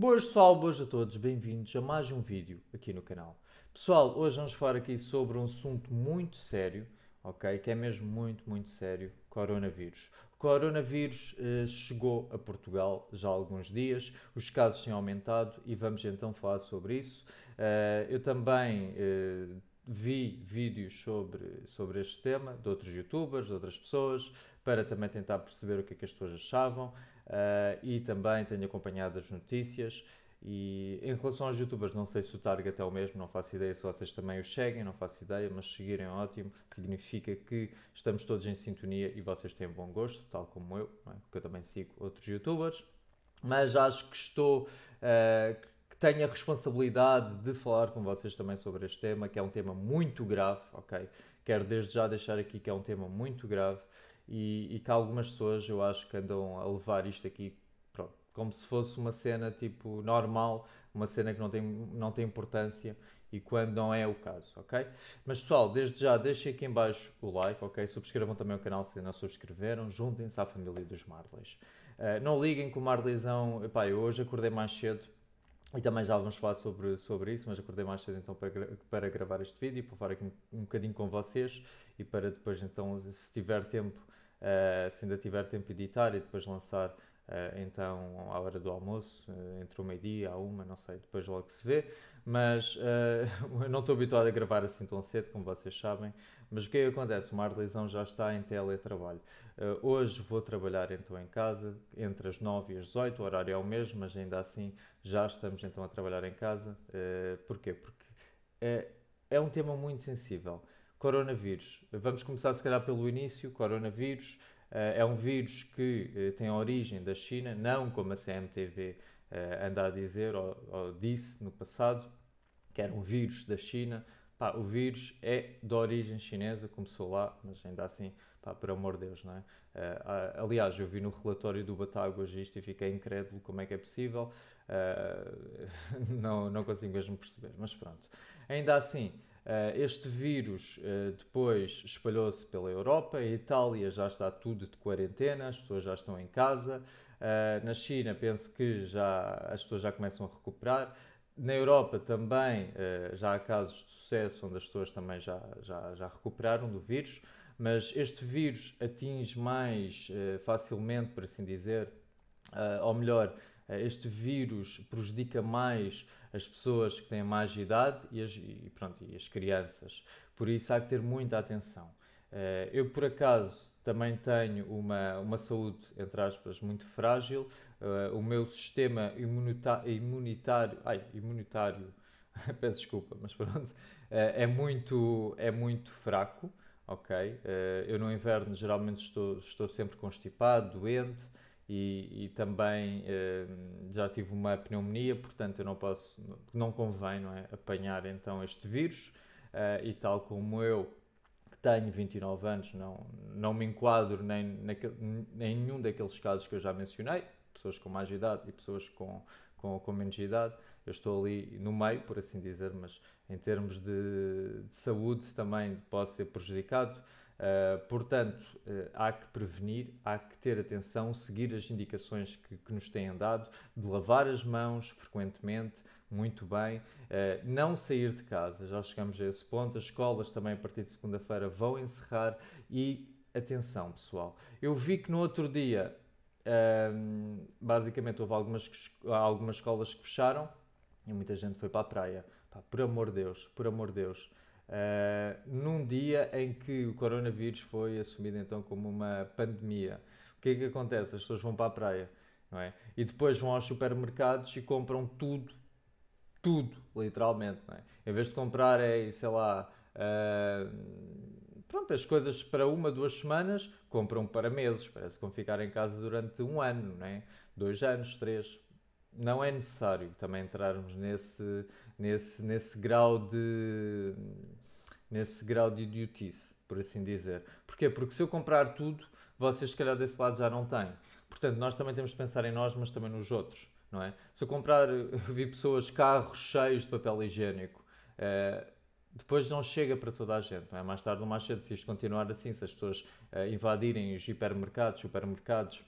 Boas pessoal, boas a todos, bem-vindos a mais um vídeo aqui no canal. Pessoal, hoje vamos falar aqui sobre um assunto muito sério, ok? Que é mesmo muito, muito sério, coronavírus. O coronavírus eh, chegou a Portugal já há alguns dias, os casos têm aumentado e vamos então falar sobre isso. Uh, eu também uh, vi vídeos sobre, sobre este tema, de outros youtubers, de outras pessoas, para também tentar perceber o que é que as pessoas achavam. Uh, e também tenho acompanhado as notícias. E em relação aos youtubers, não sei se o target é o mesmo, não faço ideia se vocês também o seguem, não faço ideia, mas seguirem é ótimo, significa que estamos todos em sintonia e vocês têm bom gosto, tal como eu, é? porque eu também sigo outros youtubers. Mas acho que estou, uh, que tenho a responsabilidade de falar com vocês também sobre este tema, que é um tema muito grave, ok? Quero desde já deixar aqui que é um tema muito grave e, e que algumas pessoas eu acho que andam a levar isto aqui pronto, como se fosse uma cena tipo normal, uma cena que não tem, não tem importância e quando não é o caso, ok? Mas pessoal, desde já deixem aqui em baixo o like, ok? Subscrevam também o canal se não subscreveram, juntem-se à família dos Marleys. Uh, não liguem que o Marleyzão, epá, eu hoje acordei mais cedo, e também já vamos falar sobre, sobre isso, mas acordei mais cedo então para, para gravar este vídeo, para falar aqui um, um bocadinho com vocês e para depois então, se tiver tempo, uh, se ainda tiver tempo editar e depois lançar Uh, então, à hora do almoço, uh, entre o meio-dia, à uma, não sei, depois logo se vê. Mas uh, eu não estou habituado a gravar assim tão cedo, como vocês sabem. Mas o que é que acontece? O Lisão já está em teletrabalho. Uh, hoje vou trabalhar então em casa, entre as 9 e as 18, o horário é o mesmo, mas ainda assim já estamos então a trabalhar em casa. Uh, porquê? Porque é, é um tema muito sensível. Coronavírus. Vamos começar se calhar pelo início. Coronavírus eh, é um vírus que eh, tem origem da China, não como a CMTV eh, anda a dizer ou, ou disse no passado, que era um vírus da China. Pá, o vírus é de origem chinesa, começou lá, mas ainda assim, pá, por amor de Deus, não é? Uh, aliás, eu vi no relatório do Batáguas isto e fiquei incrédulo como é que é possível, uh, não, não consigo mesmo perceber, mas pronto. Ainda assim, eh, este vírus eh, depois espalhou-se pela Europa, a Itália já está tudo de quarentena, as pessoas já estão em casa, eh, na China penso que já, as pessoas já começam a recuperar, na Europa também já há casos de sucesso onde as pessoas também já, já, já recuperaram do vírus, mas este vírus atinge mais facilmente, por assim dizer, ou melhor, eh, este vírus prejudica mais as pessoas que têm mais idade e as, e, pronto, e as crianças. Por isso há que ter muita atenção. Eh, eu, por acaso, também tenho uma, uma saúde, entre aspas, muito frágil. Eh, o meu sistema imunitário, ai, imunitário, peço desculpa, mas pronto, é muito, é muito fraco, ok? Eu no inverno geralmente estou, estou sempre constipado, doente, e, e também uh, já tive uma pneumonia, portanto eu não posso, não convém não é, apanhar então este vírus uh, e tal como eu que tenho 29 anos, não, não me enquadro nem naquele, em nenhum daqueles casos que eu já mencionei, pessoas com mais idade e pessoas com, com, com menos idade, eu estou ali no meio, por assim dizer, mas em termos de, de saúde também posso ser prejudicado. Uh, portanto, uh, há que prevenir, há que ter atenção, seguir as indicações que, que nos têm dado, de lavar as mãos frequentemente, muito bem, uh, não sair de casa, já chegamos a esse ponto. As escolas também, a partir de segunda-feira, vão encerrar e atenção, pessoal. Eu vi que no outro dia, ehm, basicamente, houve algumas, algumas escolas que fecharam e muita gente foi para a praia. Pá, por amor de Deus, por amor de Deus eh, num dia em que o coronavírus foi assumido então como uma pandemia. O que é que acontece? As pessoas vão para a praia, não é? E depois vão aos supermercados e compram tudo, tudo, literalmente, não é? Em vez de é sei lá, Uh, pronto, as coisas para uma, duas semanas, compram para meses. Parece que vão ficar em casa durante um ano, né? dois anos, três não é necessário também entrarmos nesse, nesse, nesse grau de nesse grau de idiotice, por assim dizer. Porquê? Porque se eu comprar tudo, vocês se calhar desse lado já não têm. Portanto, nós também temos de pensar em nós, mas também nos outros, não é? Se eu comprar, eu vi pessoas, carros cheios de papel higiênico, eh, depois não chega para toda a gente, não é? Mais tarde ou mais cedo, se isto continuar assim, se as pessoas eh, invadirem os hipermercados, supermercados,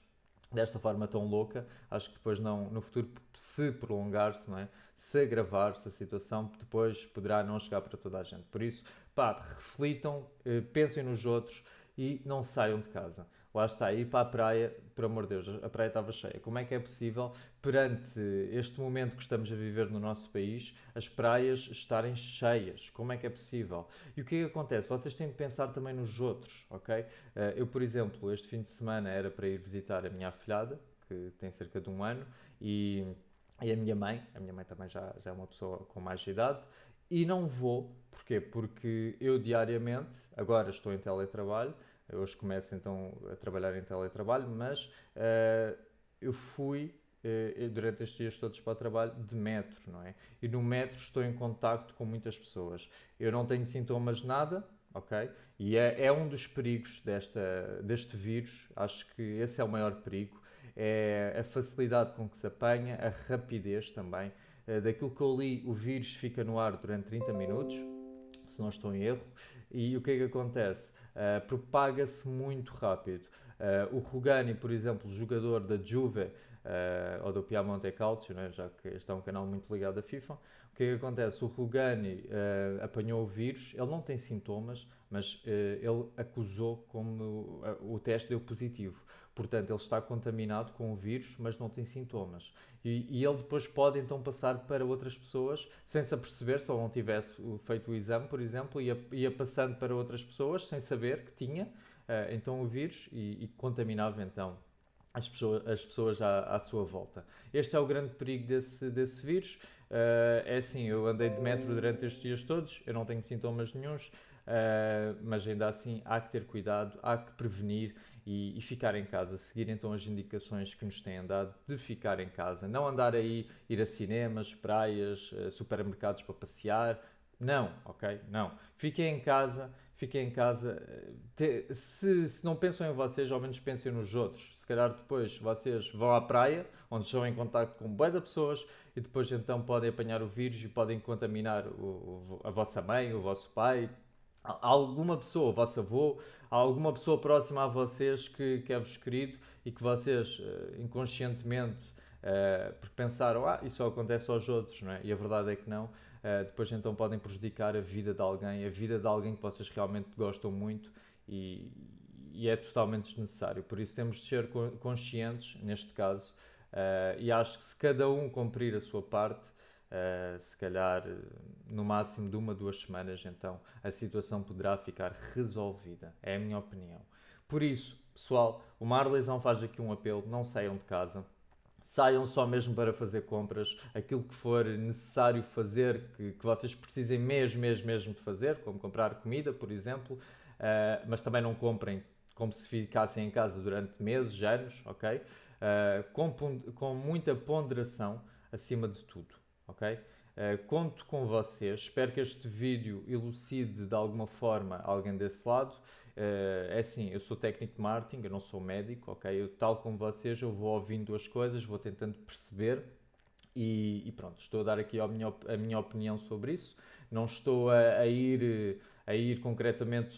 desta forma tão louca, acho que depois não, no futuro, se prolongar-se, não é? se agravar-se a situação, depois poderá não chegar para toda a gente. Por isso, pá, reflitam, eh, pensem nos outros e não saiam de casa lá está, ir para a praia, por amor de Deus, a praia estava cheia. Como é que é possível, perante este momento que estamos a viver no nosso país, as praias estarem cheias? Como é que é possível? E o que é que acontece? Vocês têm de pensar também nos outros, ok? Eh, eu, por exemplo, este fim de semana era para ir visitar a minha afilhada, que tem cerca de um ano, e. E a minha mãe, a minha mãe também já, já é uma pessoa com mais idade, e não vou, porquê? Porque eu diariamente, agora estou em teletrabalho, hoje começo então a trabalhar em teletrabalho, mas uh, eu fui uh, durante estes dias todos para o trabalho de metro, não é? E no metro estou em contacto com muitas pessoas. Eu não tenho sintomas de nada, ok? E é, é um dos perigos desta, deste vírus, acho que esse é o maior perigo, é a facilidade com que se apanha, a rapidez também. Eh, daquilo que eu li, o vírus fica no ar durante 30 minutos, se não estou em erro, e o que é que acontece? Eh, propaga-se muito rápido. Uh, o Rugani, por exemplo, jogador da Juve eh, ou do Piemonte Calcio, né, já que este é um canal muito ligado à FIFA, o que é que acontece? O Rugani apanhou o vírus, ele não tem sintomas, mas ele acusou como o teste deu positivo. Portanto, ele está contaminado com o vírus, mas não tem sintomas. E, e ele depois pode então passar para outras pessoas sem se aperceber, se ele não tivesse feito o exame, por exemplo, ia, ia passando para outras pessoas sem saber que tinha uh, então o vírus e, e contaminava então as pessoas, as pessoas à, à, sua volta. Este é o grande perigo desse, desse vírus. Uh, é assim, eu andei de metro durante estes dias todos, eu não tenho sintomas nenhums, Uh, mas ainda assim há que ter cuidado, há que prevenir e, e, ficar em casa, seguir então as indicações que nos têm dado de ficar em casa, não andar aí, ir a cinemas, praias, eh, supermercados para passear, não, ok? Não. Fiquem em casa, fiquem em casa. Eh, se, se, não pensam em vocês, ao menos pensem nos outros. Se calhar depois vocês vão à praia, onde estão em contato com bué de pessoas, e depois então podem apanhar o vírus e podem contaminar o, o, a vossa mãe, o vosso pai, alguma pessoa, o vosso avô, alguma pessoa próxima a vocês que, que é-vos querido e que vocês eh, inconscientemente, uh, porque pensaram, ah, isso só acontece aos outros, não é? E a verdade é que não. Uh, depois então podem prejudicar a vida de alguém, a vida de alguém que vocês realmente gostam muito e, e é totalmente desnecessário. Por isso temos de ser conscientes, neste caso, uh, e acho que se cada um cumprir a sua parte, Uh, se calhar eh, no máximo de uma, duas semanas, então a situação poderá ficar resolvida. É a minha opinião. Por isso, pessoal, o Marlesão faz aqui um apelo: não saiam de casa. Saiam só mesmo para fazer compras, aquilo que for necessário fazer, que, que vocês precisem mesmo, mesmo, mesmo de fazer, como comprar comida, por exemplo, uh, mas também não comprem como se ficassem em casa durante meses, anos, ok? Uh, com, com muita ponderação acima de tudo ok? Uh, conto com vocês, espero que este vídeo elucide de alguma forma alguém desse lado. Uh, é assim, eu sou técnico de marketing, eu não sou médico, ok? Eu, tal como vocês, eu vou ouvindo as coisas, vou tentando perceber e, e pronto, estou a dar aqui a minha, a minha opinião sobre isso. Não estou a, a ir a ir concretamente,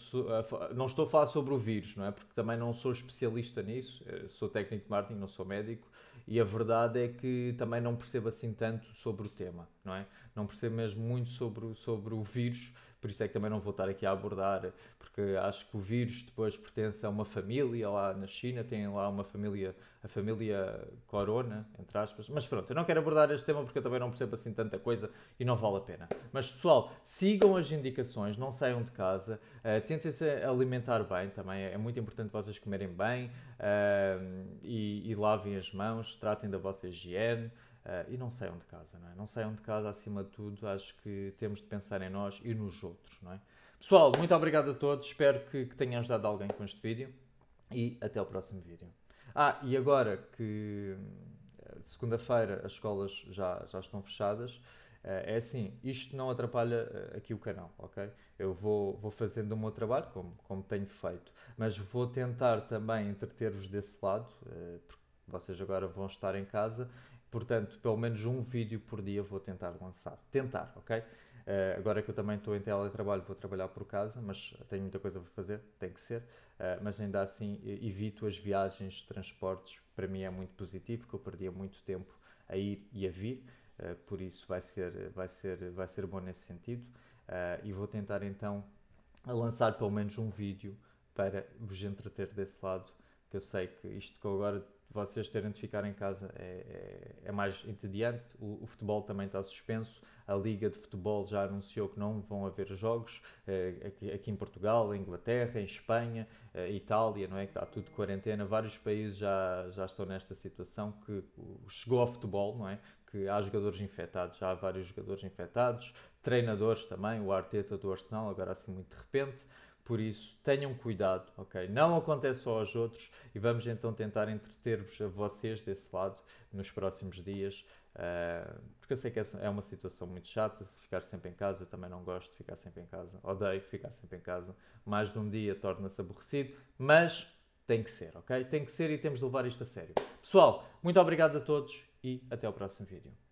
não estou a falar sobre o vírus, não é? Porque também não sou especialista nisso, eh, sou técnico de marketing, não sou médico, e a verdade é que também não percebo assim tanto sobre o tema, não é? Não percebo mesmo muito sobre, sobre o vírus, por isso é que também não vou estar aqui a abordar, porque acho que o vírus depois pertence a uma família lá na China, tem lá uma família, a família Corona, entre aspas. Mas pronto, eu não quero abordar este tema porque eu também não percebo assim tanta coisa e não vale a pena. Mas pessoal, sigam as indicações, não saiam de casa, uh, eh, tentem-se alimentar bem também, é muito importante vocês comerem bem uh, e, e lavem as mãos, tratem da vossa higiene. Uh, e não saiam de casa, não é? Não saiam de casa acima de tudo, acho que temos de pensar em nós e nos outros, não é? Pessoal, muito obrigado a todos, espero que, que tenha ajudado alguém com este vídeo e até o próximo vídeo. Ah, e agora que ah, segunda-feira as escolas já, já estão fechadas, ah, é assim, isto não atrapalha aqui o canal, ok? Eu vou, vou fazendo o meu trabalho, como, como tenho feito, mas vou tentar também entreter-vos desse lado, porque vocês agora vão estar em casa, portanto, pelo menos um vídeo por dia vou tentar lançar. Tentar, ok? Uh, agora que eu também estou em teletrabalho, vou trabalhar por casa, mas tenho muita coisa para fazer, tem que ser. Uh, mas ainda assim, evito as viagens, transportes, para mim é muito positivo, que eu perdia muito tempo a ir e a vir, uh, por isso vai ser, vai, ser, vai ser bom nesse sentido. e vou tentar então lançar pelo menos um vídeo para vos entreter desse lado, que eu sei que isto que eu agora vocês terem de ficar em casa é, é, é mais entediante. O, o, futebol também está suspenso. A Liga de Futebol já anunciou que não vão haver jogos é, aqui, aqui, em Portugal, em Inglaterra, em Espanha, eh, Itália, não é? Que está tudo de quarentena. Vários países já, já estão nesta situação que chegou ao futebol, não é? Que há jogadores infectados, já há vários jogadores infectados, treinadores também, o Arteta do Arsenal, agora assim muito de repente por isso, tenham cuidado, ok? Não acontece só aos outros e vamos então tentar entreter-vos a vocês desse lado nos próximos dias, uh, porque eu sei que é uma situação muito chata se ficar sempre em casa. Eu também não gosto de ficar sempre em casa, odeio ficar sempre em casa. Mais de um dia torna-se aborrecido, mas tem que ser, ok? Tem que ser e temos de levar isto a sério. Pessoal, muito obrigado a todos e até ao próximo vídeo.